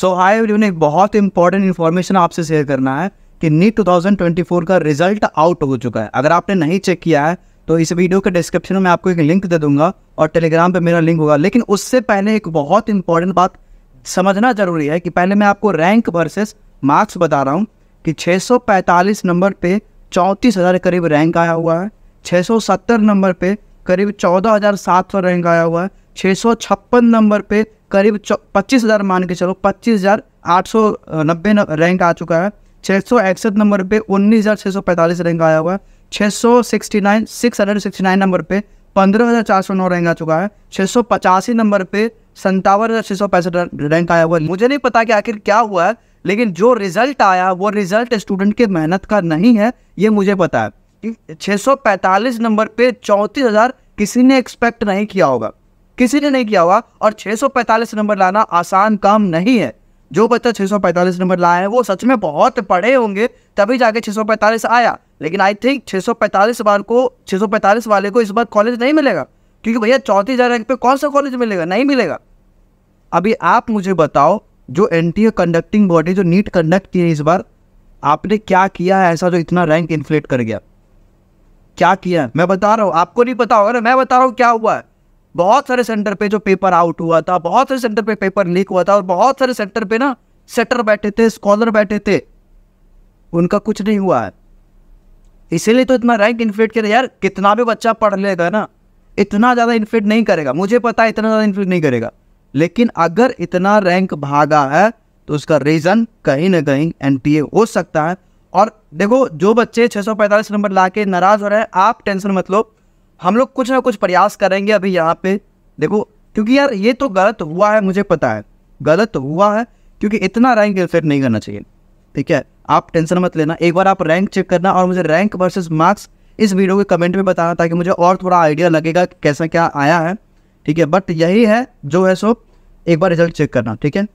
सो आई every एक बहुत important information आपसे शेयर करना है कि नीट 2024 का रिजल्ट आउट हो चुका है अगर आपने नहीं चेक किया है तो इस वीडियो के डिस्क्रिप्शन में आपको एक लिंक दे दूंगा और टेलीग्राम पे मेरा लिंक होगा लेकिन उससे पहले एक बहुत इंपॉर्टेंट बात समझना जरूरी है कि पहले मैं आपको रैंक वर्सेस मार्क्स बता रहा हूँ कि 645 नंबर पे चौंतीस हज़ार करीब रैंक आया हुआ है 670 नंबर पे करीब 14,700 रैंक आया हुआ है छः नंबर पे करीब पच्चीस हज़ार मान के चलो पच्चीस हज़ार आठ सौ नब्बे रैंक आ चुका है छः सौ नंबर पे उन्नीस हज़ार सौ रैंक आया हुआ है छः सौ sixty nine six hundred sixty nine number पे पंद्रह हज़ार चार सौ नौ रैंक आ चुका है छः सौ पचासी नंबर पे संतावन हज़ार सौ पैंसठ रैंक आया हुआ है मुझे नहीं पता कि आखिर क्या हुआ है लेकिन जो रिज़ल्ट आया वो रिज़ल्ट स्टूडेंट के मेहनत का नहीं है ये मुझे पता है छः सौ नंबर पे चौंतीस हज़ार किसी ने एक्सपेक्ट नहीं किया होगा किसी ने नहीं किया हुआ और 645 नंबर लाना आसान काम नहीं है जो बच्चा 645 नंबर लाया है वो सच में बहुत पढ़े होंगे तभी जाके 645 आया लेकिन आई थिंक 645 बार को 645 वाले को इस बार कॉलेज नहीं मिलेगा क्योंकि भैया चौथी हजार रैंक पे कौन सा कॉलेज मिलेगा नहीं मिलेगा अभी आप मुझे बताओ जो एन कंडक्टिंग बॉडी जो नीट कंडक्ट की है इस बार आपने क्या किया है ऐसा जो इतना रैंक इन्फ्लेट कर गया क्या किया है मैं बता रहा हूँ आपको नहीं पता होगा ना मैं बता रहा हूँ क्या हुआ है बहुत सारे सेंटर पे जो पेपर आउट हुआ था बहुत सारे सेंटर पे पेपर लीक हुआ था और बहुत सारे सेंटर पे ना सेटर बैठे थे स्कॉलर बैठे थे उनका कुछ नहीं हुआ है इसीलिए तो इतना रैंक इन्फ्लेट कर यार कितना भी बच्चा पढ़ लेगा ना इतना ज़्यादा इन्फ्लेट नहीं करेगा मुझे पता है इतना ज़्यादा इन्फ्लेट नहीं करेगा लेकिन अगर इतना रैंक भागा है तो उसका रीज़न कहीं ना कहीं एन हो सकता है और देखो जो बच्चे 645 नंबर ला के नाराज़ हो रहे हैं आप टेंशन मतलब हम लोग कुछ ना कुछ प्रयास करेंगे अभी यहाँ पे देखो क्योंकि यार ये तो गलत हुआ है मुझे पता है गलत हुआ है क्योंकि इतना रैंक इफेक्ट नहीं करना चाहिए ठीक है आप टेंशन मत लेना एक बार आप रैंक चेक करना और मुझे रैंक वर्सेस मार्क्स इस वीडियो के कमेंट में बताना ताकि मुझे और थोड़ा आइडिया लगेगा कैसा क्या आया है ठीक है बट यही है जो है सो एक बार रिजल्ट चेक करना ठीक है